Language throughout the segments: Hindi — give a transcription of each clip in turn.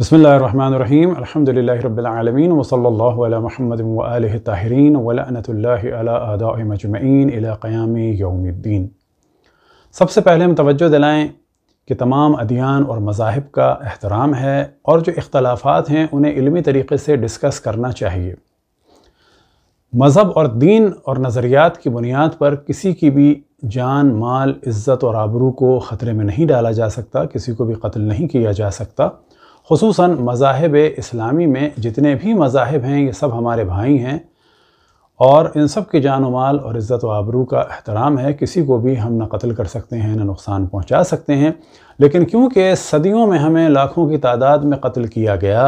बसमीम अलहमदिल्लाबीन रबालमीन वसल्ला महमद ताहरीन वलानतल्ला मजमैन यौमद्दीन सबसे पहले हम तवज्जो दिलाएँ कि तमाम अदियान और मज़ाहब का एहतराम है और जो इख्तलाफात हैं उन्हें इलमी तरीके से डिस्कस करना चाहिए मज़हब और दीन और नज़रियात की बुनियाद पर किसी की भी जान माल इज़्ज़त और आबरू को ख़तरे में नहीं डाला जा सकता किसी को भी कत्ल नहीं किया जा सकता खसूस मज़ाहब इस्लामी में जितने भी मज़ाहब हैं ये सब हमारे भाई हैं और इन सब के जान माल और इज़्ज़त व आबरू का अहतराम है किसी को भी हम ना कत्ल कर सकते हैं ना नुकसान पहुँचा सकते हैं लेकिन क्योंकि सदियों में हमें लाखों की तादाद में कत्ल किया गया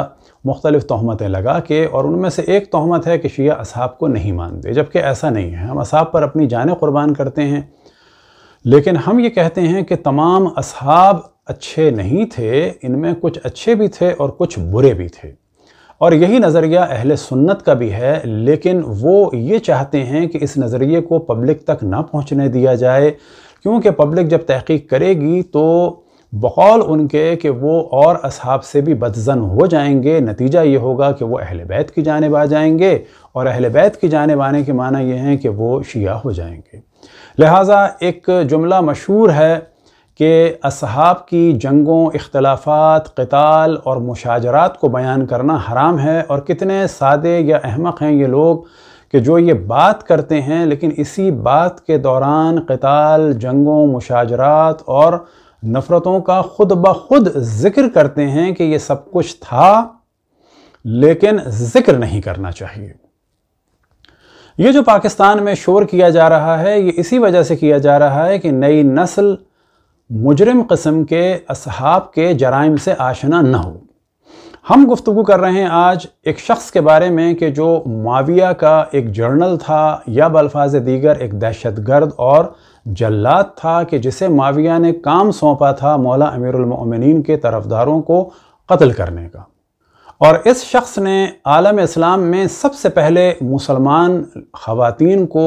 मुख्तलिफ़ तहमतें लगा के और उनमें से एक तहमत है कि शिया असाब को नहीं मानते जबकि ऐसा नहीं है हम असाब पर अपनी जान क़ुरबान करते हैं लेकिन हम ये कहते हैं कि तमाम असहाब अच्छे नहीं थे इनमें कुछ अच्छे भी थे और कुछ बुरे भी थे और यही नज़रिया अहल सुन्नत का भी है लेकिन वो ये चाहते हैं कि इस नज़रिए को पब्लिक तक ना पहुँचने दिया जाए क्योंकि पब्लिक जब तहकीक करेगी तो बकौल उनके कि वो और असहाब से भी बदजन हो जाएंगे नतीजा ये होगा कि वो अहल बैत की जानब आ जाएंगे और अहल बैत की जानब आने के माना ये हैं कि वो शिया हो जाएंगे लिहाजा एक जुमला मशहूर है कि असहाब की जंगों इख्तलाफात कताल और मुशाजरात को बयान करना हराम है और कितने सादे या अहमक हैं ये लोग कि जो ये बात करते हैं लेकिन इसी बात के दौरान कताल जंगों मुशाजरात और नफ़रतों का ख़ुद ब खुद ज़िक्र करते हैं कि ये सब कुछ था लेकिन ज़िक्र नहीं करना चाहिए ये जो पाकिस्तान में शोर किया जा रहा है ये इसी वजह से किया जा रहा है कि नई नस्ल मुजरम कस्म के असहाब के जराइम से आशना न हो हम गुफ्तु कर रहे हैं आज एक शख्स के बारे में कि जो माविया का एक जर्नल था या बल्फाज दीगर एक दहशत गर्द और जल्लाद था कि जिसे माविया ने काम सौंपा था मौला अमीरमिन के तरफदारों को कत्ल करने का और इस शख्स ने आलम इस्लाम में सबसे पहले मुसलमान ख़वातीन को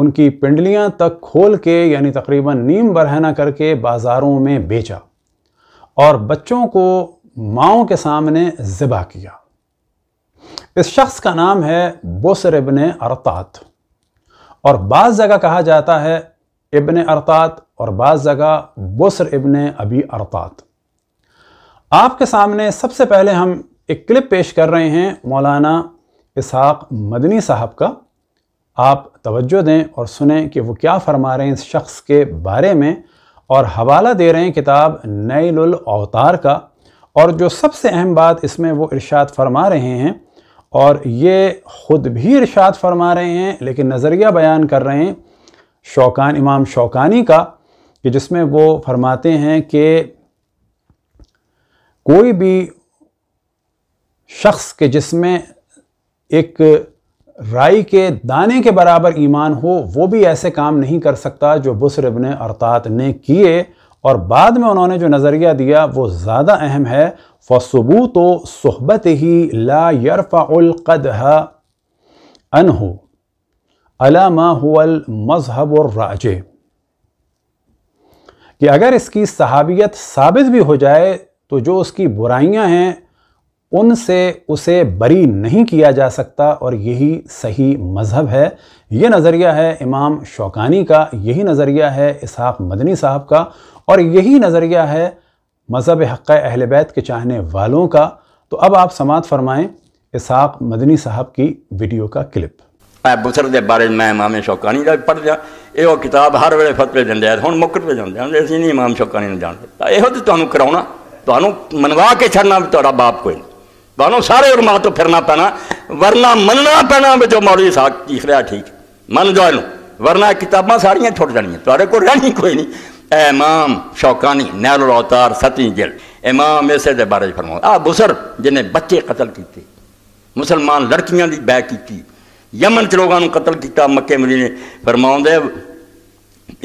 उनकी पिंडलियां तक खोल के यानी तकरीबन नीम बरहना करके बाज़ारों में बेचा और बच्चों को माओ के सामने ज़िबा किया इस शख्स का नाम है बोसर इबन अरतात और बाज़ जगह कहा जाता है इबन अरतात और बाज़ जगह बोसर इबन अबी अरतात आपके सामने सबसे पहले हम एक क्लिप पेश कर रहे हैं मौलाना इसहाक मदनी साहब का आप तवज्जो दें और सुने कि वो क्या फरमा रहे हैं इस शख्स के बारे में और हवाला दे रहे हैं किताब नईल अवतार का और जो सबसे अहम बात इसमें वो इरशाद फरमा रहे हैं और ये ख़ुद भी इरशाद फरमा रहे हैं लेकिन नज़रिया बयान कर रहे हैं शौकान इमाम शौकानी का कि जिसमें वो फरमाते हैं कि कोई भी शख्स के जिसमें एक राई के दाने के बराबर ईमान हो वो भी ऐसे काम नहीं कर सकता जो बुसर इबन अरतात ने किए और बाद में उन्होंने जो नज़रिया दिया वो ज़्यादा अहम है फसबू तो सहबत ही ला यरफ़ाक़द अन हो अलामा मजहब और राजे कि अगर इसकी सहाबियत साबित भी हो जाए तो जो उसकी बुराइयां हैं उनसे उसे बरी नहीं किया जा सकता और यही सही मज़हब है ये नज़रिया है इमाम शौकानी का यही नज़रिया है इसहाक मदनी साहब का और यही नज़रिया है मज़हब हक़ अहल बैत के चाहने वालों का तो अब आप समात फरमाएँ इसहाक मदनी साहब की वीडियो का क्लिप ਬੁਸਰ ਦੇ ਬਾਰੇ ਮੈਂ ਇਮਾਮ ਸ਼ੌਕਾਨੀ ਦਾ ਪੜ੍ਹਦਾ ਇਹ ਉਹ ਕਿਤਾਬ ਹਰ ਵੇਲੇ ਫਤਵੇ ਦਿੰਦੇ ਆ ਹੁਣ ਮੁਕਰ ਤੇ ਜਾਂਦੇ ਆ ਅਸੀਂ ਨਹੀਂ ਇਮਾਮ ਸ਼ੌਕਾਨੀ ਨੂੰ ਜਾਣਦੇ ਤਾਂ ਇਹੋ ਤੇ ਤੁਹਾਨੂੰ तो ਤੁਹਾਨੂੰ ਮਨਵਾ ਕੇ तानू सारे उरमा तो फिरना पैना वरना मनना पैना बेचो जो मौलवी साहब चीख रहा ठीक मन जाओ वरना किताबा सारिया छुट जाए थोड़े को रहनी कोई नहीं ए शौकानी नैल अवतार सती गिल इमाम इसे दे बारे फरमाओ आ बुसर जिन्हें बच्चे कतल किए मुसलमान लड़कियों की बै की यमन च लोगों कतल किया मक्के मरी फरमाते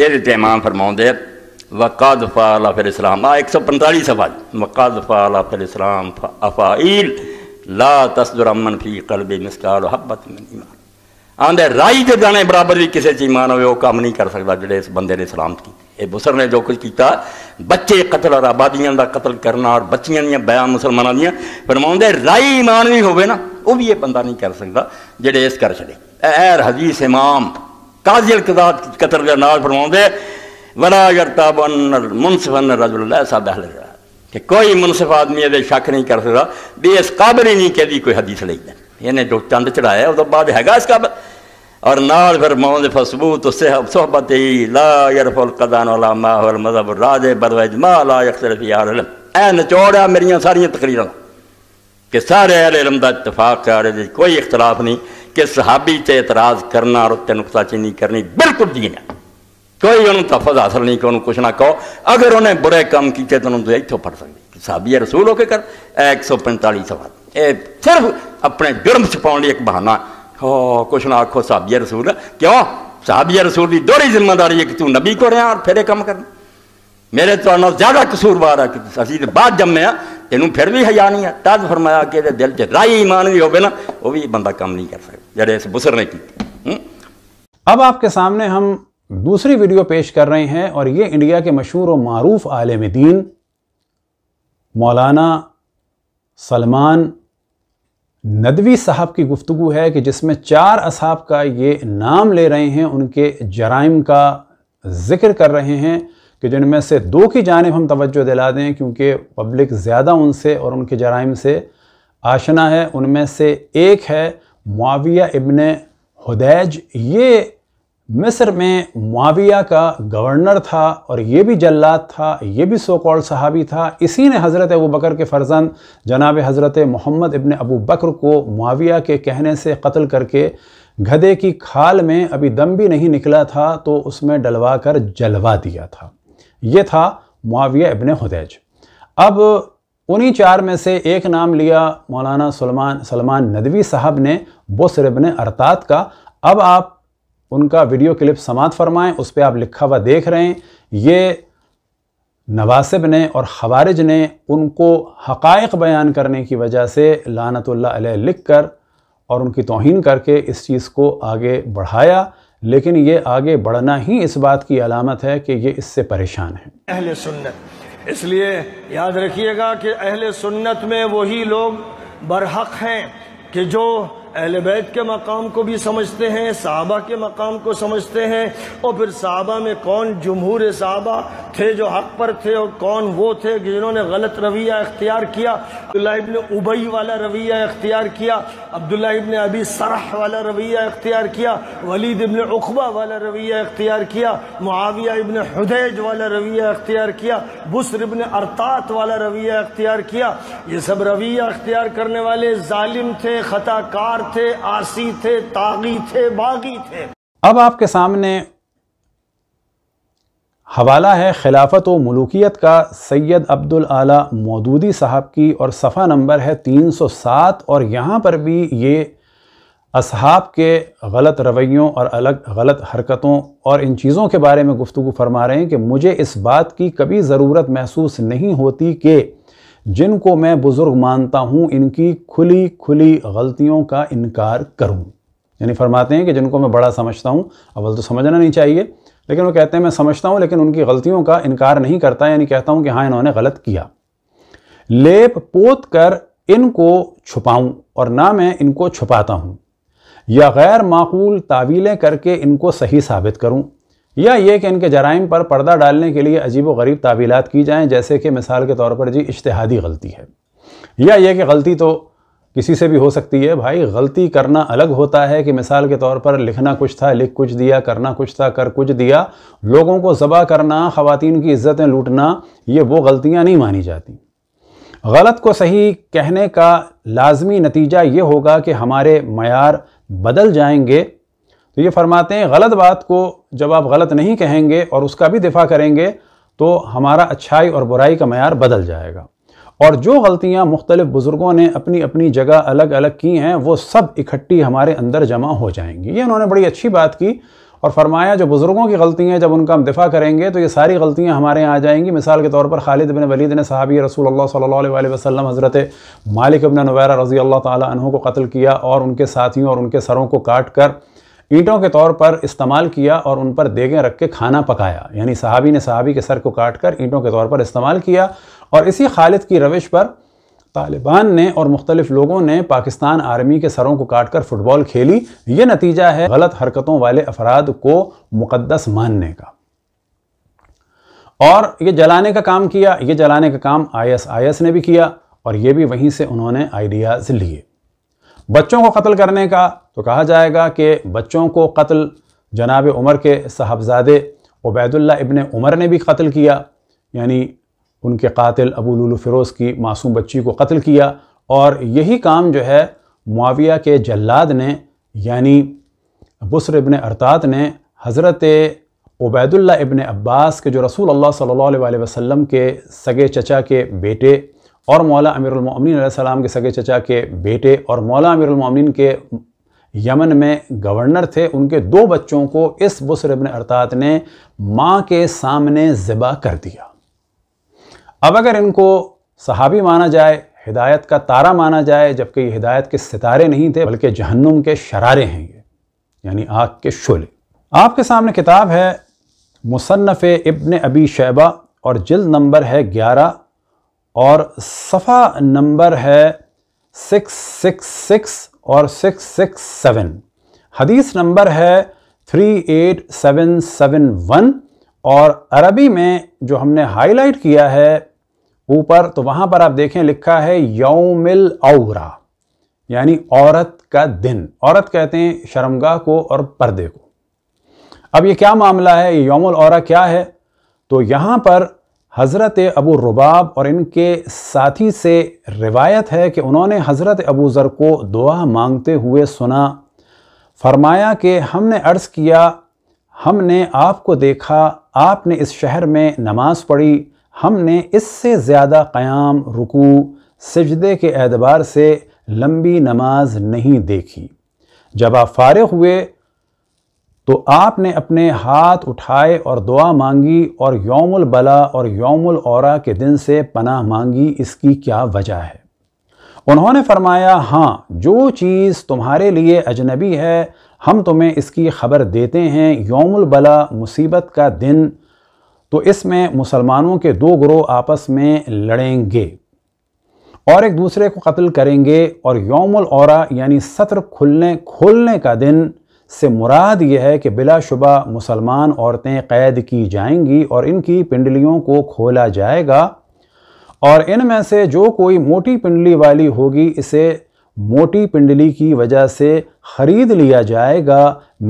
ये इमाम फरमा वक़ाद फ़ाला फिर इस्लाम आ एक सौ पैंतालीस अफाज वक़ाद फ़ाला फिर इस्लाम अफ़ाइल ला तस्दुरमन फी कलब मिसकाल हब्बत में ईमान आंदे राई के दाने बराबर भी किसी ईमान हो काम नहीं कर सकता जोड़े इस बंदे ने सलाम की ये बुसर ने जो कुछ किया बच्चे कतल और आबादियों का कतल करना और बच्चिया दिया बयान मुसलमान दियाँ फरमाते राई ईमान भी होवे ना वो भी ये बंदा नहीं कर सकता जेडे इस कर छे एर हजीस इमाम काजिल कदात कतल के नाल फरमाते वला यरताबन मुनसिफन रजुल्ला सादा कि कोई मुनसिफ आदमी ये शक नहीं कर सकता भी इस काबिल ही नहीं दी कोई हदीस ले इन्हें जो चंद चढ़ाया उस तो बाद हैगा इस काबिल और नाल फिर मोहन फसबूत सोहबत ही ला फुल कदान वाला माहौल मजहब राजे बदवाज मा ला यकसरफ यार ए नचोड़ा मेरिया सारिया तकरीर कि सारे अहल इलम का इतफाक है कोई इख्तलाफ नहीं कि सहाबी से एतराज़ करना और उत्ते नुकसाचीनी करनी बिल्कुल जी है कोई उन्होंने तफज हासिल नहीं कि कुछ ना कहो अगर उन्हें बुरे काम किए तो उन्होंने तो इतों पढ़ सकती साबी रसूल होकर कर एक सौ पंताली सवाल सिर्फ अपने जुर्म छुपाने लिए एक बहाना हो कुछ ना आखो साबिया रसूल क्यों साबिया रसूल की दोहरी जिम्मेदारी है कि तू नबी को रहा और फिर कम कर मेरे तो ज्यादा कसूरवार है कि अभी तो बाद जमे हाँ तेन फिर भी हजा नहीं है तद फरमाया कि दिल च राही ईमान भी हो ना वह भी बंदा काम नहीं कर सकता जेडे इस बुसर ने की अब आपके सामने हम दूसरी वीडियो पेश कर रहे हैं और ये इंडिया के मशहूर और मरूफ आलम दीन मौलाना सलमान नदवी साहब की गुफ्तु है कि जिसमें चार असाब का ये नाम ले रहे हैं उनके जराइम का जिक्र कर रहे हैं कि जिनमें से दो की जानब हम तवज्जो दिला दें क्योंकि पब्लिक ज़्यादा उनसे और उनके जराइम से आशना है उनमें से एक है मुआविया इबन हदैज ये मिस्र में मुआविया का गवर्नर था और ये भी जल्लाद था ये भी सोकौल सहाबी था इसी ने हज़रत अबू बकर के फ़र्जंद जनाब हज़रत मोहम्मद इबन अबू बकर को मुआविया के कहने से कत्ल करके गधे की खाल में अभी दम भी नहीं निकला था तो उसमें डलवा कर जलवा दिया था ये था मुआविया इबन हदैज अब उन्हीं चार में से एक नाम लिया मौलाना सलमान सलमान नदवी साहब ने बोसर इबन अरतात का अब आप उनका वीडियो क्लिप समात फरमाएं उस पर आप लिखा हुआ देख रहे हैं ये नवासिब ने और खबारिज ने उनको हकायक बयान करने की वजह से लानतल लिख कर और उनकी तोहन करके इस चीज़ को आगे बढ़ाया लेकिन ये आगे बढ़ना ही इस बात की अलामत है कि ये इससे परेशान है अहल सुन्नत इसलिए याद रखिएगा कि अहल सुन्नत में वही लोग बरहक हैं कि जो अहल बैत के मकाम को भी समझते हैं साहबा के मकाम को समझते हैं और फिर साहबा में कौन जमहूर साहबा थे जो हक पर थे और कौन वो थे जिन्होंने गलत रवैया इख्तियार किया अब्दुल्ला इबन उबई वाला रवैया इख्तियार किया अब्दुल्ला इबन अबी सरह वाला रवैया इख्तियार किया वलीद इबन अखबा वाला रवैया इख्तियार किया मुआविया इबन हदैज वाला रवैया इख्तियार किया बुसर इबन अरतात वाला रवैया इख्तियार किया ये सब रवैया इख्तियार करने वाले ालिम थे ख़ताकार थे आसी थे तागी थे बागी थे अब आपके सामने हवाला है खिलाफत व मलूकियत का सैयद अब्दुल आला मौदूदी साहब की और सफ़ा नंबर है 307 और यहाँ पर भी ये असहाब के गलत रवैयों और अलग गलत हरकतों और इन चीज़ों के बारे में गुफ्तु फरमा रहे हैं कि मुझे इस बात की कभी ज़रूरत महसूस नहीं होती कि जिनको मैं बुज़ुर्ग मानता हूँ इनकी खुली खुली गलतियों का इनकार करूँ यानी फरमाते हैं कि जिनको मैं बड़ा समझता हूँ अव्वल तो समझना नहीं चाहिए लेकिन वो कहते हैं मैं समझता हूँ लेकिन उनकी गलतियों का इनकार नहीं करता यानी कहता हूँ कि हाँ इन्होंने गलत किया लेप पोत कर इनको छुपाऊँ और ना मैं इनको छुपाता हूँ या गैर माकूल तावीलें करके इनको सही साबित करूँ या ये कि इनके जराइम पर पर्दा डालने के लिए अजीब गरीब तावीलात की जाएँ जैसे कि मिसाल के तौर पर जी इश्तहादी गलती है या ये कि गलती तो किसी से भी हो सकती है भाई गलती करना अलग होता है कि मिसाल के तौर पर लिखना कुछ था लिख कुछ दिया करना कुछ था कर कुछ दिया लोगों को जबा करना ख़वातीन की इज्जतें लूटना ये वो गलतियाँ नहीं मानी जाती गलत को सही कहने का लाजमी नतीजा ये होगा कि हमारे मैार बदल जाएंगे तो ये फरमाते हैं गलत बात को जब आप गलत नहीं कहेंगे और उसका भी दिफा करेंगे तो हमारा अच्छाई और बुराई का मैार बदल जाएगा और जो गलतियाँ मुख्तलिफ़ बुज़ुर्गों ने अपनी अपनी जगह अलग अलग की हैं वो सब इकट्ठी हमारे अंदर जमा हो जाएंगी ये उन्होंने बड़ी अच्छी बात की और फरमाया जो बुज़ुर्गों की गलतियाँ जब उनका हम दिफा करेंगे तो ये सारी गलतियाँ हमारे यहाँ आ जाएंगी मिसाल के तौर पर खालिद बिन वलीद ने साहबी रसूल अल्लाह सल्लल्लाहु अलैहि वसल्लम हज़रत मालिक बिन नवैरा रज़ी अल्लाह ताला को कत्ल किया और उनके साथियों और उनके सरों को काट कर ईंटों के तौर पर इस्तेमाल किया और उन पर देगें रख के खाना पकाया यानी सहाबी ने सहाबी के सर को काट कर ईंटों के तौर पर इस्तेमाल किया और इसी खालिद की रविश पर तालिबान ने और मुख्तलिफ लोगों ने पाकिस्तान आर्मी के सरों को काट कर फुटबॉल खेली ये नतीजा है गलत हरकतों वाले अफराद को मुकदस मानने का और ये जलाने का काम किया ये जलाने का काम आई आई एस एस ने भी किया और ये भी वहीं से उन्होंने आइडियाज़ लिए बच्चों को कत्ल करने का तो कहा जाएगा कि बच्चों को कत्ल जनाब उमर के साहबजादे उबैदुल्ला इबन उमर ने भी कत्ल किया यानी उनके कातिल अबू लुल फ़िरोज़ की मासूम बच्ची को कत्ल किया और यही काम जो है मुआविया के जल्लाद ने यानी बसर इबन अरतात ने हज़रत उबैदुल्ला इबन अब्बास के जो रसूल अल्लाह सल्लल्लाहु अलैहि वसल्लम के सगे चचा के बेटे और मौला अमीरमिन सलाम के सगे चचा के बेटे और मौला अमीरमिन के यमन में गवर्नर थे उनके दो बच्चों को इस बुसर इबन अरतात ने माँ के सामने ज़िबा कर दिया अब अगर इनको सहाबी माना जाए हिदायत का तारा माना जाए जबकि ये हिदायत के सितारे नहीं थे बल्कि जहन्नुम के शरारे हैं ये यानी आग के शोले आपके सामने किताब है मुसनफ़ इबन अबी शैबा और जल्द नंबर है ग्यारह और सफ़ा नंबर है सिक्स सिक्स सिक्स और सिक्स सिक्स सेवन हदीस नंबर है three eight seven seven one और अरबी में जो हमने हाईलाइट किया है ऊपर तो वहाँ पर आप देखें लिखा है यौमिल औरा यानी औरत का दिन औरत कहते हैं शर्मगाह को और पर्दे को अब ये क्या मामला है ये यौमुल औरा क्या है तो यहाँ पर हज़रत अबू रुबाब और इनके साथी से रिवायत है कि उन्होंने हज़रत अबू ज़र को दुआ मांगते हुए सुना फरमाया कि हमने अर्ज़ किया हमने आपको देखा आपने इस शहर में नमाज़ पढ़ी हमने इससे ज़्यादा क़याम रुकू सजदे के एतबार से लंबी नमाज नहीं देखी जब आप फारग हुए तो आपने अपने हाथ उठाए और दुआ मांगी और यौमुल बला और यौमुल औरा के दिन से पनाह मांगी इसकी क्या वजह है उन्होंने फरमाया हाँ जो चीज़ तुम्हारे लिए अजनबी है हम तुम्हें इसकी खबर देते हैं यौमुल बला मुसीबत का दिन तो इसमें मुसलमानों के दो ग्रोह आपस में लड़ेंगे और एक दूसरे को कत्ल करेंगे और यौमुल औरा यानी सत्र खुलने खोलने का दिन से मुराद यह है कि बिलाशुबा मुसलमान औरतें कैद की जाएंगी और इनकी पिंडलियों को खोला जाएगा और इनमें से जो कोई मोटी पिंडली वाली होगी इसे मोटी पिंडली की वजह से ख़रीद लिया जाएगा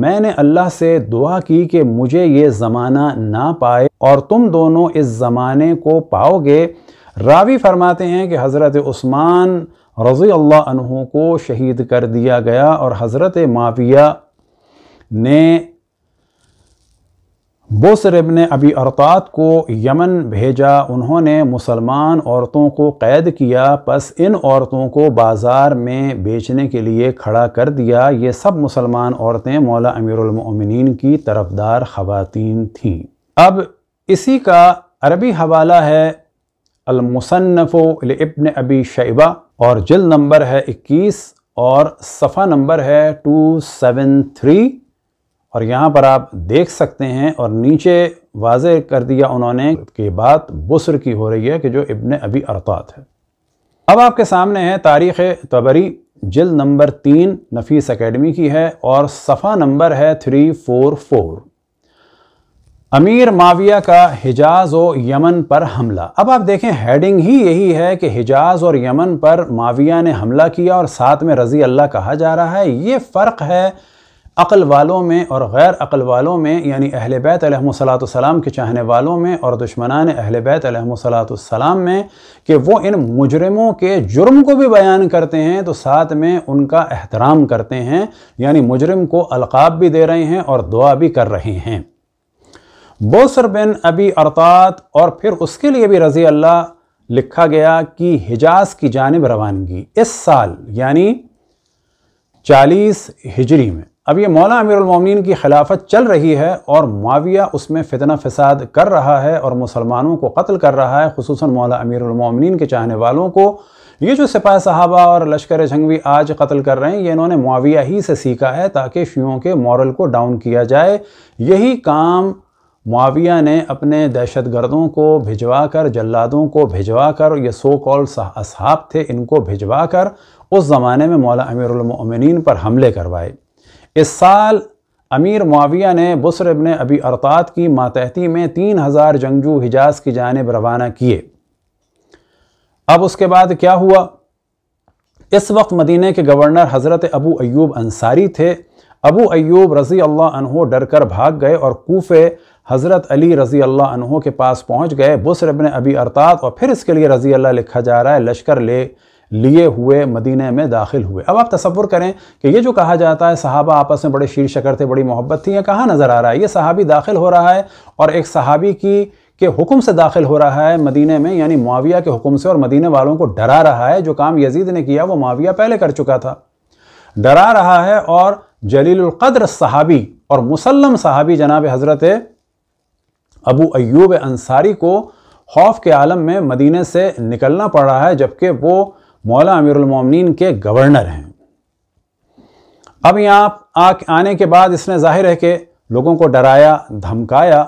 मैंने अल्लाह से दुआ की कि मुझे ये ज़माना ना पाए और तुम दोनों इस ज़माने को पाओगे रावी फरमाते हैं कि हज़रत उस्मान रज़ी अल्लाह को शहीद कर दिया गया और हज़रत माविया ने बोसरब ने अभी औरतात को यमन भेजा उन्होंने मुसलमान औरतों को कैद किया बस इन औरतों को बाज़ार में बेचने के लिए खड़ा कर दिया ये सब मुसलमान औरतें मौला अमीरमिन की तरफदार ख़वातीन थीं अब इसी का अरबी हवाला है अलमुसनफ़ोबन अबी शैबा और जल नंबर है इक्कीस और सफ़ा नंबर है टू सेवन थ्री और यहाँ पर आप देख सकते हैं और नीचे वाज कर दिया उन्होंने कि बात बुसर की हो रही है कि जो इबन अभी अरतात है अब आपके सामने है तारीख़ तबरी जल नंबर तीन नफीस अकेडमी की है और सफ़ा नंबर है थ्री फोर फोर अमीर माविया का हिजाज और यमन पर हमला अब आप देखें हेडिंग ही यही है कि हिजाज और यमन पर माविया ने हमला किया और साथ में रज़ी अल्लाह कहा जा रहा है ये फ़र्क है अक़ल वालों में और गैर अक़ल वालों में यानी अहल बैत सलाम के चाहने वालों में और दुश्मनान अहल बैत सलाम में कि वो इन मुजरमों के जुर्म को भी बयान करते हैं तो साथ में उनका एहतराम करते हैं यानी मुजरम को अलकाब भी दे रहे हैं और दुआ भी कर रहे हैं बोसर बिन अबी अरतात और फिर उसके लिए भी रज़ी अल्लाह लिखा गया कि हिजाज की जानब रवानगी इस साल यानी चालीस हिजरी में अब ये मौला अमीरमिन की खिलाफत चल रही है और माविया उसमें फितना फसाद कर रहा है और मुसलमानों को कत्ल कर रहा है खसूस मौला अमीरमिन के चाहने वालों को ये जो सिपाही साहबा और लश्कर जंगवी आज कत्ल कर रहे हैं ये इन्होंने माविया ही से सीखा है ताकि शियों के मॉरल को डाउन किया जाए यही काम माविया ने अपने दहशत गर्दों को भिजवा कर जल्लादों को भिजवा कर ये सो कॉल्ड असहाब थे इनको भिजवा कर उस ज़माने में मौला अमीरमिन पर हमले करवाए इस साल अमीर माविया ने बसर इबन अबी अरतात की मातहती में तीन हज़ार जंगजू हिजाज की जानब रवाना किए अब उसके बाद क्या हुआ इस वक्त मदीने के गवर्नर हज़रत अबू अयूब अंसारी थे अबू अयूब रज़ी अल्लाह डर कर भाग गए और कोफे हज़रत अली रज़ी अल्लाह के पास पहुँच गए बुसर इबन अबी अरतात और फिर इसके लिए रज़ी अल्लाह लिखा जा रहा है लश्कर ले लिए हुए मदीने में दाखिल हुए अब आप तस्वुर करें कि ये जो कहा जाता है सहाबा आपस में बड़े शीर शकर थे बड़ी मोहब्बत थी यह कहाँ नज़र आ रहा है ये सहाबी दाखिल हो रहा है और एक सहाबी की के हुक्म से दाखिल हो रहा है मदीने में यानी मुआविया के हुक्म से और मदीने वालों को डरा रहा है जो काम यजीद ने किया वो मुआविया पहले कर चुका था डरा रहा है और जलीलकद्र सहाबी और मुसलम सहाबी जनाब हज़रत अबू अयूब अंसारी को खौफ के आलम में मदीने से निकलना पड़ रहा है जबकि वो मौला अमीरमिन के गवर्नर हैं अब यहाँ आ आने के बाद इसने जाहिर है कि लोगों को डराया धमकाया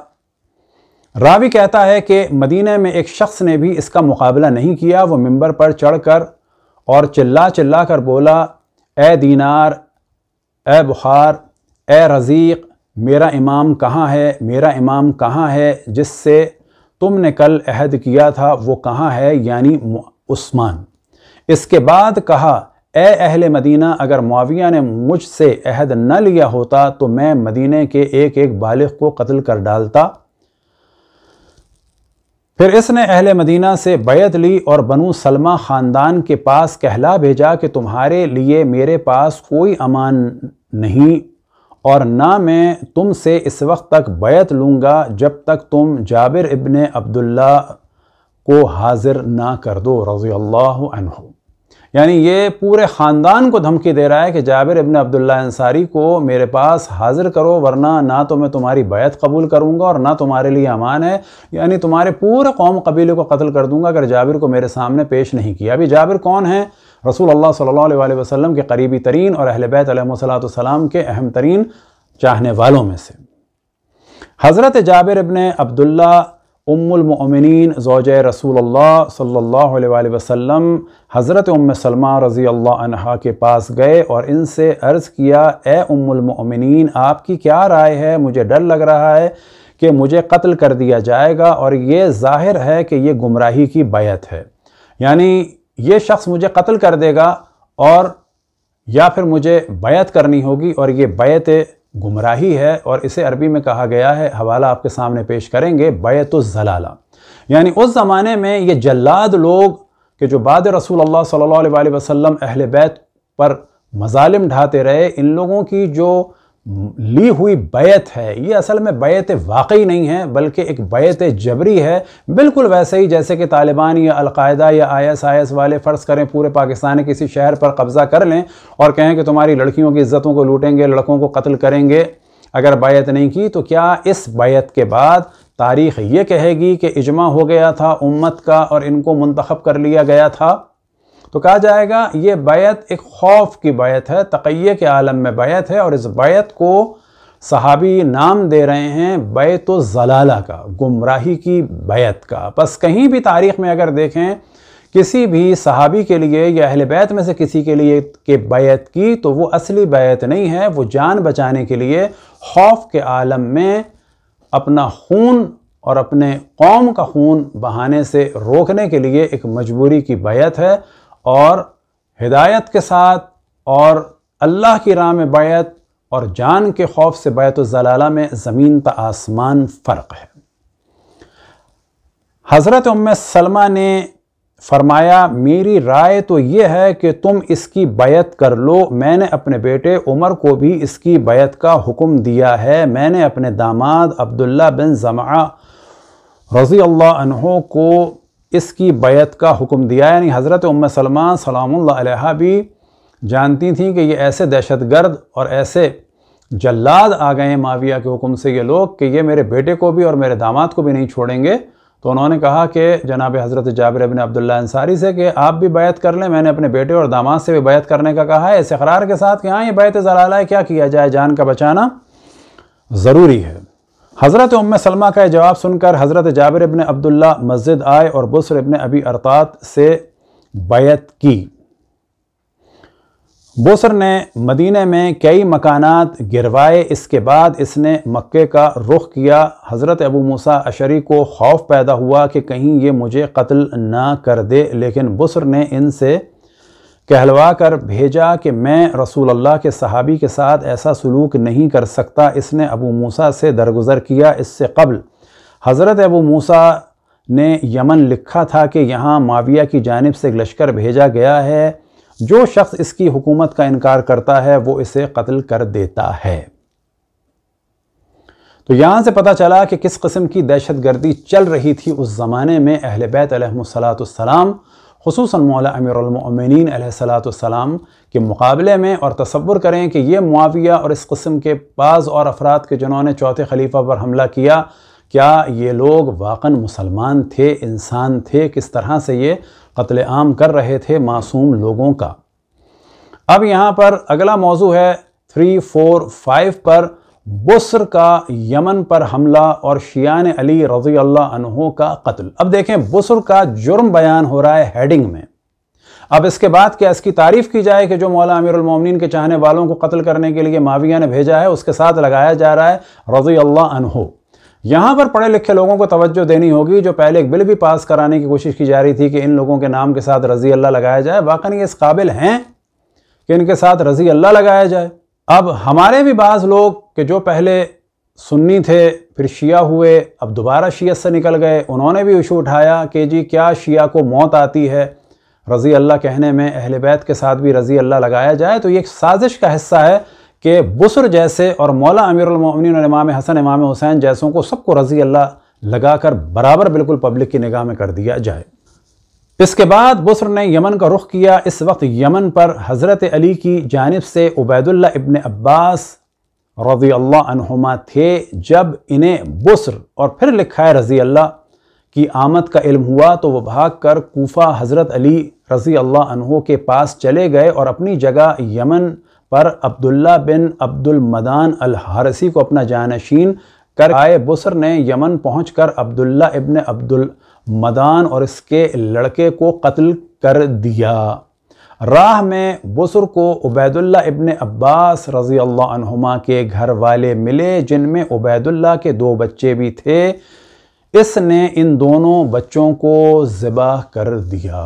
रावी कहता है कि मदीने में एक शख्स ने भी इसका मुकाबला नहीं किया वो मिंबर पर चढ़कर और चिल्ला चिल्ला कर बोला ए दीनार ए बुखार ए रज़ीक मेरा इमाम कहाँ है मेरा इमाम कहाँ है जिससे तुमने कल अहद किया था वो कहाँ है यानी उस्मान इसके बाद कहा ए अहल मदीना अगर मुआविया ने मुझसे अहद न लिया होता तो मैं मदीने के एक एक बालिग को कत्ल कर डालता फिर इसने अहल मदीना से बैत ली और बनु सलमा ख़ानदान के पास कहला भेजा कि तुम्हारे लिए मेरे पास कोई अमान नहीं और ना मैं तुमसे इस वक्त तक बैत लूँगा जब तक तुम जाबिर इबन अब्दुल्ला को हाजिर ना कर दो रज़ी अल्लाह अनहु यानी ये पूरे ख़ानदान को धमकी दे रहा है कि जाबिर इबन अब्दुल्ला अंसारी को मेरे पास हाज़िर करो वरना ना तो मैं तुम्हारी बैत कबूल करूँगा और ना तुम्हारे लिए अमान है यानी तुम्हारे पूरे कौम कबीले को कत्ल कर दूँगा अगर जाबिर को मेरे सामने पेश नहीं किया अभी जाबिर कौन है रसूल अल्लाह सल्ला वसलम के करीबी तरीन और अहल बैतम के अहम तरीन चाहने वालों में से हज़रत जाबिर इबन अब्दुल्ला उम्मिन ज़ोज रसूल सल्ला वसम हज़रत उम सलमा रज़ी के पास गए और इनसे अर्ज़ किया ए आपकी क्या राय है मुझे डर लग रहा है कि मुझे कत्ल कर दिया जाएगा और ये जाहिर है कि यह गुमराही की बैत है यानी ये शख्स मुझे कत्ल कर देगा और या फिर मुझे बैत करनी होगी और ये बैत गुमराही है और इसे अरबी में कहा गया है हवाला आपके सामने पेश करेंगे बैतुलजलाला यानी उस ज़माने में ये जल्लाद लोग के जो बाद रसूल अल्लाह सल्लल्लाहु अलैहि वसल्लम अहल बैत पर मजालिम ढाते रहे इन लोगों की जो ली हुई बैत है ये असल में बैत वाकई नहीं है बल्कि एक बैत जबरी है बिल्कुल वैसे ही जैसे कि तालिबान या अलकायदा या आईएसआईएस वाले फ़र्ज़ करें पूरे पाकिस्तान के किसी शहर पर कब्ज़ा कर लें और कहें कि तुम्हारी लड़कियों की इज़्ज़तों को लूटेंगे लड़कों को कत्ल करेंगे अगर बैत नहीं की तो क्या इस बैत के बाद तारीख़ ये कहेगी कि इजमा हो गया था उम्मत का और इनको मंतखब कर लिया गया था तो कहा जाएगा ये बैत एक खौफ की बैत है तकैये के आलम में बैत है और इस बैत को सहाबी नाम दे रहे हैं बैत जलाला का गुमराही की बैत का बस कहीं भी तारीख़ में अगर देखें किसी भी सहाबी के लिए या अहल बैत में से किसी के लिए के बैत की तो वो असली बैत नहीं है वो जान बचाने के लिए खौफ के आलम में अपना खून और अपने कौम का खून बहाने से रोकने के लिए एक मजबूरी की बैत है और हिदायत के साथ और अल्लाह की राह में बैत और जान के खौफ से बैत में ज़मीन पर आसमान फ़र्क है हज़रत उम सलमा ने फरमाया मेरी राय तो ये है कि तुम इसकी बैत कर लो मैंने अपने बेटे उमर को भी इसकी बैत का हुक्म दिया है मैंने अपने दामाद अब्दुल्ला बिन जमा रज़ी अल्लाह को इसकी बैत का हुक्म दिया यानी हज़रत उम सलमा सलाम भी जानती थी कि ये ऐसे दहशतगर्द और ऐसे जल्लाद आ गए हैं माविया के हुक्म से ये लोग कि ये मेरे बेटे को भी और मेरे दामाद को भी नहीं छोड़ेंगे तो उन्होंने कहा कि जनाब हज़रत जाबिर बिन अब्दुल्ला अंसारी से कि आप भी बैत कर लें मैंने अपने बेटे और दामाद से भी बैत करने का कहा है इस अखरार के साथ कि हाँ ये बैत जलाला है क्या किया जाए जान का बचाना ज़रूरी है हज़रत उम सलमा का जवाब सुनकर हज़रत जाबिर इबन अब्दुल्ला मस्जिद आए और बसर इबन अबी अरतात से बैत की बोसर ने मदीने में कई मकानात गिरवाए इसके बाद इसने मक्के का रुख किया हज़रत अबू मूसा अशरी को खौफ पैदा हुआ कि कहीं ये मुझे कत्ल ना कर दे लेकिन बसर ने इनसे कहलवा कर भेजा कि मैं रसूल अल्लाह के सहाबी के साथ ऐसा सलूक नहीं कर सकता इसने अबू मूसा से दरगुजर किया इससे कबल हज़रत अबू मूसा ने यमन लिखा था कि यहाँ माविया की जानब से लश्कर भेजा गया है जो शख्स इसकी हुकूमत का इनकार करता है वो इसे कत्ल कर देता है तो यहाँ से पता चला कि किस कस्म की दहशत गर्दी चल रही थी उस ज़माने में अहल बैत सलाम खसूस मौला अमीरमिन सलाम के मुकाबले में और तस्वुर करें कि ये मुआविया और इस कस्म के बाज़ और अफराद के जिन्होंने चौथे खलीफा पर हमला किया क्या ये लोग वाकन मुसलमान थे इंसान थे किस तरह से ये कत्ल आम कर रहे थे मासूम लोगों का अब यहाँ पर अगला मौजू है थ्री फोर फाइव पर बुसर का यमन पर हमला और शियान अली रजी अल्लाह का कत्ल अब देखें बुसर का जुर्म बयान हो रहा है हेडिंग में अब इसके बाद क्या इसकी तारीफ की जाए कि जो मौला अमीरमिन के चाहने वालों को कत्ल करने के लिए माविया ने भेजा है उसके साथ लगाया जा रहा है रजी अल्लाह यहाँ पर पढ़े लिखे लोगों को तवज्जो देनी होगी जो पहले एक बिल भी पास कराने की कोशिश की जा रही थी कि इन लोगों के नाम के साथ रजी अल्लाह लगाया जाए वाकई ये इस काबिल हैं कि इनके साथ रजी अल्लाह लगाया जाए अब हमारे भी बाज़ लोग के जो पहले सुन्नी थे फिर शिया हुए अब दोबारा शिया से निकल गए उन्होंने भी इशू उठाया कि जी क्या शिया को मौत आती है रज़ी अल्लाह कहने में अहल बैत के साथ भी रज़ी अल्लाह लगाया जाए तो ये एक साजिश का हिस्सा है कि बसर जैसे और मौला अमीरमिन और इमाम हसन इमाम हुसैन जैसों को सबको रज़ी अल्लाह लगाकर बराबर बिल्कुल पब्लिक की निगाह में कर दिया जाए इसके बाद बुसर ने यमन का रुख किया इस वक्त यमन पर हज़रत अली की जानब से उबैदुल्ला इबन अब्बास रज़ी अल्लाहुमा थे जब इन्हें बुसर और फिर लिखा है रज़ी अल्लाह की आमद का इल्म हुआ तो वह भाग कर कोफ़ा हज़रत अली रज़ी अल्लाह के पास चले गए और अपनी जगह यमन पर अब्दुल्ला बिन अब्दुलमदान हारसी को अपना जानशीन कर आए बुसर ने यमन पहुँच कर अब्दुल्ला इबन अब्दुल मदान और इसके लड़के को कत्ल कर दिया राह में बसर को उबैदुल्ला इबन अब्बास रज़ी अल्लाह के घर वाले मिले जिनमें उबैदुल्ला के दो बच्चे भी थे इसने इन दोनों बच्चों को ज़िबाह कर दिया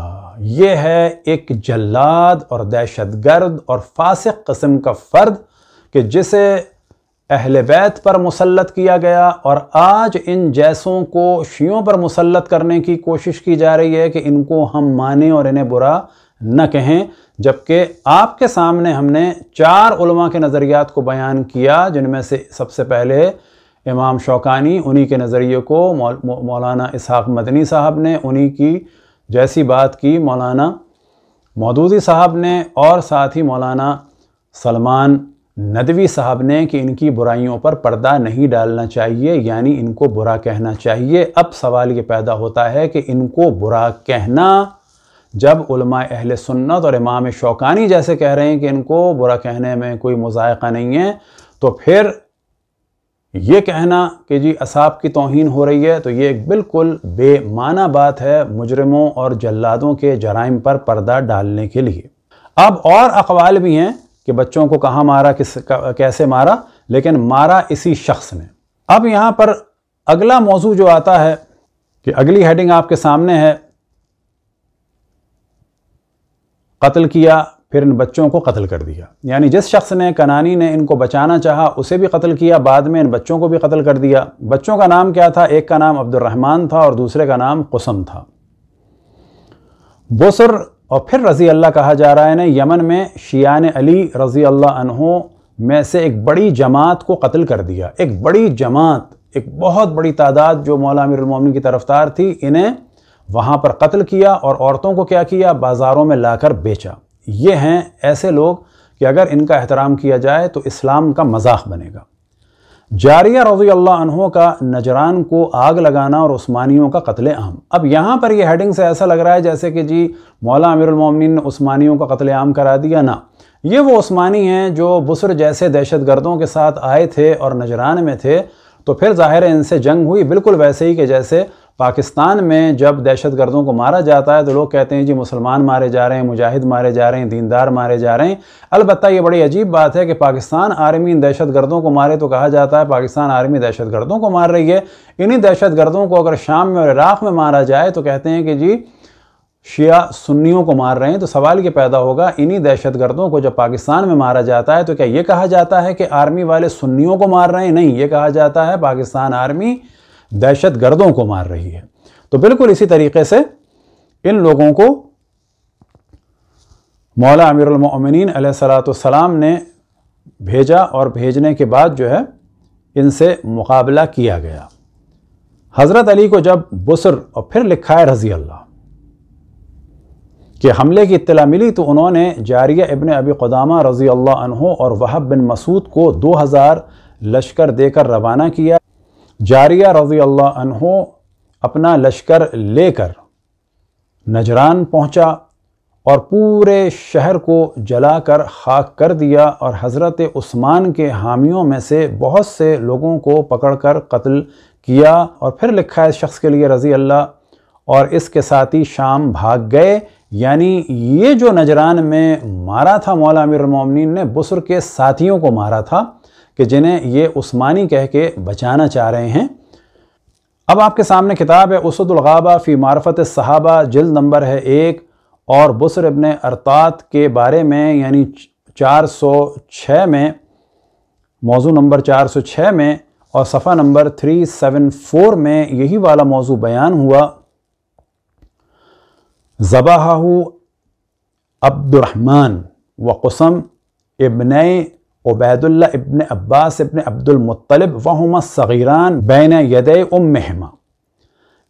यह है एक जल्लाद और दहशत गर्द और फासिक कस्म का फ़र्द कि जिसे अहल वैत पर मुसलत किया गया और आज इन जैसों को शियों पर मुसलत करने की कोशिश की जा रही है कि इनको हम माने और इन्हें बुरा न कहें जबकि आपके सामने हमने चार उलमा के नज़रियात को बयान किया जिनमें से सबसे पहले इमाम शौकानी उन्हीं के नज़रिए को मौलाना इसहाक मदनी साहब ने उन्हीं की जैसी बात की मौलाना मौदूदी साहब ने और साथ ही मौलाना सलमान नदवी साहब ने कि इनकी बुराइयों पर पर्दा नहीं डालना चाहिए यानी इनको बुरा कहना चाहिए अब सवाल ये पैदा होता है कि इनको बुरा कहना जब उलमा अहल सुन्नत और इमाम शौकानी जैसे कह रहे हैं कि इनको बुरा कहने में कोई मुजायका नहीं है तो फिर ये कहना कि जी असाब की तोहन हो रही है तो ये एक बिल्कुल बेमाना बात है मुजरमों और जल्लादों के जराइम पर पर्दा डालने के लिए अब और अकवाल भी हैं कि बच्चों को कहाँ मारा किस कैसे मारा लेकिन मारा इसी शख्स ने अब यहाँ पर अगला मौजू जो आता है कि अगली हेडिंग आपके सामने है कत्ल किया फिर इन बच्चों को कत्ल कर दिया यानी जिस शख्स ने कनानी ने इनको बचाना चाहा उसे भी कत्ल किया बाद में इन बच्चों को भी कत्ल कर दिया बच्चों का नाम क्या था एक का नाम अब्दुलरहमान था और दूसरे का नाम कुसम था बोसर और फिर रज़ी अल्लाह कहा जा रहा है ना यमन में शियान अली रज़ी अल्लाह अनहों में से एक बड़ी जमात को कत्ल कर दिया एक बड़ी जमात एक बहुत बड़ी तादाद जो मौला अमीरमिन की तरफ़्तार थी इन्हें वहाँ पर कत्ल किया और औरतों को क्या किया बाज़ारों में लाकर बेचा ये हैं ऐसे लोग कि अगर इनका एहतराम किया जाए तो इस्लाम का मजाक बनेगा जारिया रजी अल्लाह का नजरान को आग लगाना और उस्मानियों का कत्ल आम अब यहाँ पर यह हेडिंग से ऐसा लग रहा है जैसे कि जी मौला अमीरमिन ने उस्मानियों का कत्ल आम करा दिया ना ये वो उस्मानी हैं जो बुसर जैसे दहशत गर्दों के साथ आए थे और नजरान में थे तो फिर ज़ाहिर इनसे जंग हुई बिल्कुल वैसे ही कि जैसे पाकिस्तान में जब दहशत गर्दों को मारा जाता है तो लोग कहते हैं जी मुसलमान मारे जा रहे हैं मुजाहिद मारे जा रहे हैं दीनदार मारे जा रहे हैं अलबत्त ये बड़ी अजीब बात है कि पाकिस्तान आर्मी इन दहशत गर्दों को मारे तो कहा जाता है पाकिस्तान आर्मी दहशत गर्दों को मार रही है इन्हीं दहशत गर्दों को अगर शाम में और इराक़ में मारा जाए तो कहते हैं कि जी शिया सुन्नियों को मार रहे हैं तो सवाल ये पैदा होगा इन्हीं दहशत गर्दों को जब पाकिस्तान में मारा जाता है तो क्या ये कहा जाता है कि आर्मी वाले सुन्नियों को मार रहे हैं नहीं ये कहा जाता है पाकिस्तान आर्मी दहशत गर्दों को मार रही है तो बिल्कुल इसी तरीके से इन लोगों को मौला अमीरमिन सलाम ने भेजा और भेजने के बाद जो है इनसे मुकाबला किया गया हज़रत अली को जब बुसर और फिर लिखा है रज़ी अल्लाह कि हमले की इतला मिली तो उन्होंने जारिया इबन अबी क़दामा रज़ी अल्लाह और वहब बिन मसूद को 2000 लश्कर देकर रवाना किया जारिया रजी अल्लाह अनहो अपना लश्कर लेकर नजरान पहुंचा और पूरे शहर को जलाकर खाक कर दिया और हज़रत उस्मान के हामियों में से बहुत से लोगों को पकड़कर कत्ल किया और फिर लिखा है इस शख्स के लिए रज़ी अल्लाह और इसके साथ ही शाम भाग गए यानी ये जो नजरान में मारा था मौला अमीर मोमिन ने बुसर के साथियों को मारा था कि जिन्हें ये उस्मानी कह के बचाना चाह रहे हैं अब आपके सामने किताब है उसदुलगाबा फ़ी मार्फ़त सहाबा जल्द नंबर है एक और बसर इबन अरतात के बारे में यानी 406 में मौजू नंबर 406 में और सफ़ा नंबर 374 में यही वाला मौजू बयान हुआ ज़बाहू अब्दुलरहमान व कसम इबन उबैदुल्ला इबन अब्बास इबन अब्दुलमतलब वहम सगीरान बैन यद उम्मा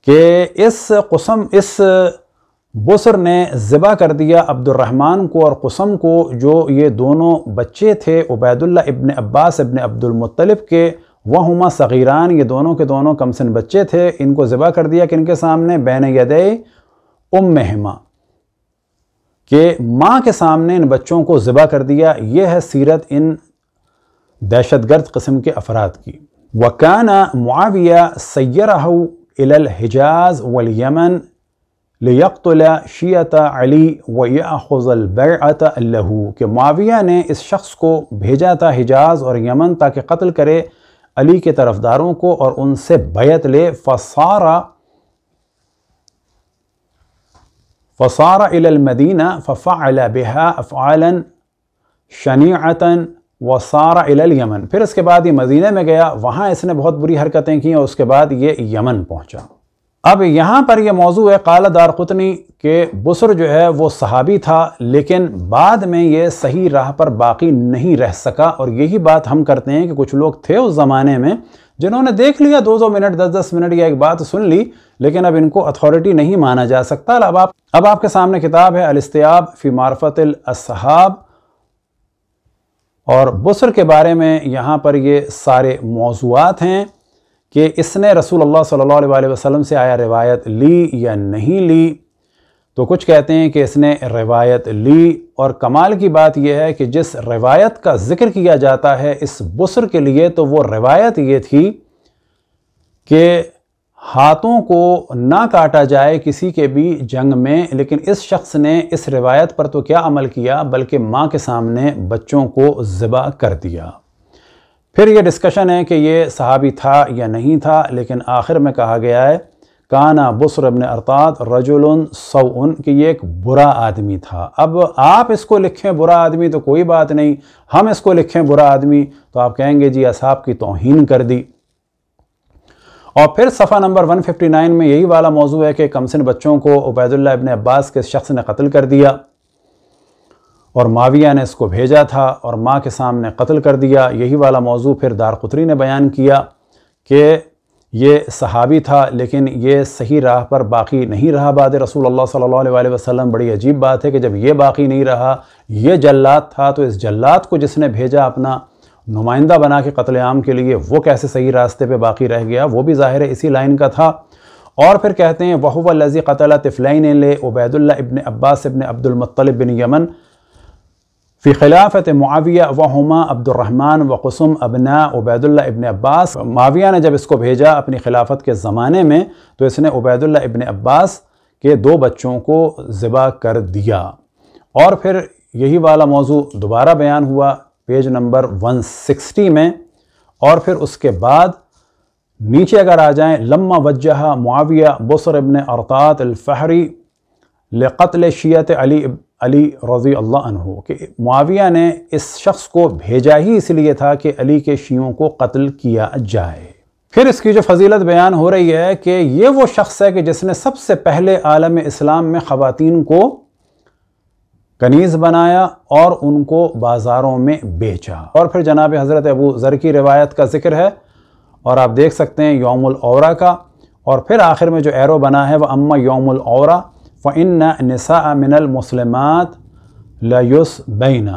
के इस कसम इस बसर ने ज़िबा कर दिया अब्दुलरहमान को और कसम को जो ये दोनों बच्चे थे उबैदुल्ला इबन अब्बास इबन अब्दुलमतलब के वहमा सगीरान ये दोनों के दोनों कमसन बच्चे थे इनको ज़िबा कर दिया कि इनके सामने बैन यद उमहमा कि माँ के सामने इन बच्चों को ज़िबा कर दिया यह है सीरत इन दहशतगर्द कस्म के अफराद की वकाना मुआविया सैरह हिजाज वलयमन लियकतला शीत अली वयाज़लबरअल्लहू के माविया ने इस शख्स को भेजा था हिजाज और यमन ताकि कत्ल करे अली के तरफदारों को और उनसे बैत ले फसारा फसार इलमदीना फ़फ़ाल बिहा अफ़ालन शनीतन व सारा यमन फिर इसके बाद ये मदीने में गया वहाँ इसने बहुत बुरी हरकतें की और उसके बाद ये यमन पहुँचा अब यहाँ पर यह मौजू है काला दारकुतनी के बुसर जो है वो सहाबी था लेकिन बाद में ये सही राह पर बाकी नहीं रह सका और यही बात हम करते हैं कि कुछ लोग थे उस ज़माने में जिन्होंने देख लिया दो दो मिनट दस दस मिनट या एक बात सुन ली लेकिन अब इनको अथॉरिटी नहीं माना जा सकता अब आप अब आपके सामने किताब है अलस्तियाब फी मार्फतिल असहाब और बसर के बारे में यहाँ पर ये सारे मौजूद हैं कि इसने रसूल अल्लाह सल्लल्लाहु अलैहि वसल्लम से आया रिवायत ली या नहीं ली तो कुछ कहते हैं कि इसने रिवायत ली और कमाल की बात यह है कि जिस रिवायत का जिक्र किया जाता है इस बुसर के लिए तो वो रिवायत ये थी कि हाथों को ना काटा जाए किसी के भी जंग में लेकिन इस शख्स ने इस रिवायत पर तो क्या अमल किया बल्कि माँ के सामने बच्चों को ज़िबा कर दिया फिर ये डिस्कशन है कि ये सहाबी था या नहीं था लेकिन आखिर में कहा गया है काना बसर अबन अरताद रजुल सऊन कि ये एक बुरा आदमी था अब आप इसको लिखें बुरा आदमी तो कोई बात नहीं हम इसको लिखें बुरा आदमी तो आप कहेंगे जी असाब की तोहन कर दी और फिर सफ़ा नंबर 159 में यही वाला मौजू है कि कमसिन बच्चों को उबैदुल्ला इबन अब्बास के शख्स ने कत्ल कर दिया और माविया ने इसको भेजा था और माँ के सामने कत्ल कर दिया यही वाला मौजू फिर दार कुतरी ने बयान किया कि ये सहाबी था लेकिन ये सही राह पर बाकी नहीं रहा बाद रसूल अल्लाह सल्लल्लाहु अलैहि वसल्लम बड़ी अजीब बात है कि जब ये बाकी नहीं रहा ये जल्लाद था तो इस जल्लाद को जिसने भेजा अपना नुमाइंदा बना के कत्लेआम के लिए वो कैसे सही रास्ते पे बाकी रह गया वो भी ज़ाहिर इसी लाइन का था और फिर कहते हैं वह लजी कतला तिफ़लाइन ले उबैदुल्ला इबन अब्बास इबन अब्दुलमतलब बिन यमन फ़ी खिलाफत माविया वहमा अब्दुलरहमान वकसम अबना उबैदुल्ला इबन अब्बास माविया ने जब इसको भेजा अपनी खिलाफत के ज़माने में तो इसने उबैदुल्ला इबन अब्बास के दो बच्चों को ज़िबा कर दिया और फिर यही वाला मौजू दोबारा बयान हुआ पेज नंबर 160 में और फिर उसके बाद नीचे अगर आ जाएं लम्मा वजह माविया बसर इबन अरतात अलफ़हरी लक़तल शीयत अली अली रज़ी अल्लाह कि मुआविया ने इस शख्स को भेजा ही इसलिए था कि अली के शीयों को कत्ल किया जाए फिर इसकी जो फजीलत बयान हो रही है कि ये वो शख्स है कि जिसने सबसे पहले आलम इस्लाम में ख़वान को कनीज़ बनाया और उनको बाज़ारों में बेचा और फिर जनाब हज़रत अबू ज़र की रवायत का ज़िक्र है और आप देख सकते हैं योमुल का और फिर आखिर में जो एरो बना है वह अम्मा योमुल फ़िन नसा मिनल मुसलमात लयुस बना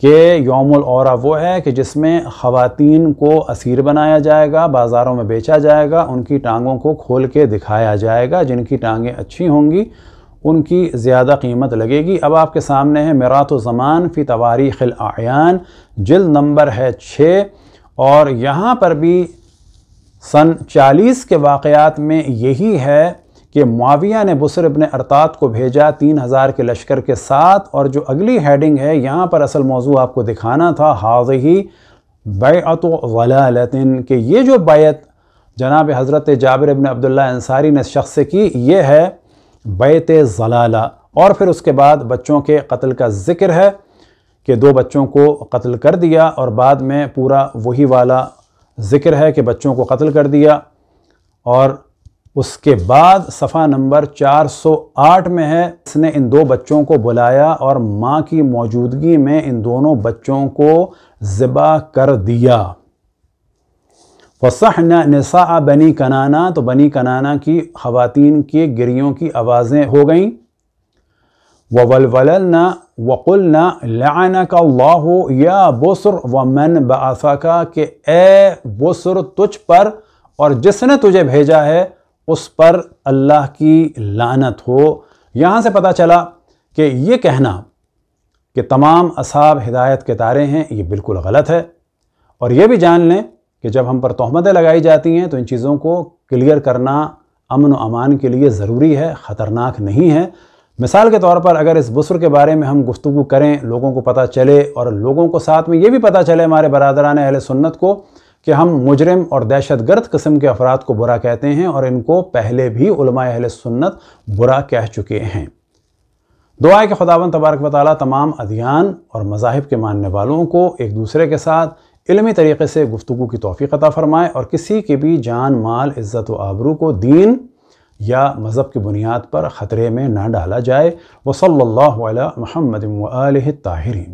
के यौमुल और वो है कि जिसमें ख़वान को असीर बनाया जाएगा बाज़ारों में बेचा जाएगा उनकी टांगों को खोल के दिखाया जाएगा जिनकी टांगें अच्छी होंगी उनकी ज़्यादा कीमत लगेगी अब आपके सामने है तो ज़मान फ़ी खिल आयान जल्द नंबर है छः और यहाँ पर भी सन चालीस के वाक़ात में यही है कि माविया ने बुसर अपने अरतात को भेजा तीन हज़ार के लश्कर के साथ और जो अगली हेडिंग है यहाँ पर असल मौजू आपको दिखाना था हाज ही बैत वलालतिन के ये जो बैत जनाब हज़रत जाबिर इबन अब्दुल्ला अंसारी ने शख्स की ये है बैत जलाला और फिर उसके बाद बच्चों के कत्ल का ज़िक्र है कि दो बच्चों को कत्ल कर दिया और बाद में पूरा वही वाला ज़िक्र है कि बच्चों को कत्ल कर दिया और उसके बाद सफ़ा नंबर 408 में है इसने इन दो बच्चों को बुलाया और माँ की मौजूदगी में इन दोनों बच्चों को ज़िबा कर दिया वसह नसा बनी कनाना तो बनी कनाना की खातिन के गिरियों की आवाज़ें हो गईं ववलवलना ना लाना का या बसर व मन बासा का ए बसर तुझ पर और जिसने तुझे भेजा है उस पर अल्लाह की लानत हो यहाँ से पता चला कि ये कहना कि तमाम असाब हिदायत के तारे हैं ये बिल्कुल गलत है और ये भी जान लें कि जब हम पर तहमतें लगाई जाती हैं तो इन चीज़ों को क्लियर करना अमन व अमान के लिए ज़रूरी है ख़तरनाक नहीं है मिसाल के तौर पर अगर इस बसर के बारे में हम गुफ्तु करें लोगों को पता चले और लोगों को साथ में ये भी पता चले हमारे बरदरान अहल सुन्नत को कि हम मुजरम और दहशत गर्द कस्म के अफराद को बुरा कहते हैं और इनको पहले भी अहल सुन्नत बुरा कह चुके हैं दुआ के खुदाबंद तबारक वाली तमाम अदियान और मजाहब के मानने वालों को एक दूसरे के साथ इलमी तरीके से गुफ्तु की तोफ़ी अता फ़रमाए और किसी के भी जान माल इज़्ज़त आबरू को दीन या मज़हब की बुनियाद पर ख़तरे में ना डाला जाए वसल्ला महमद ताहरीन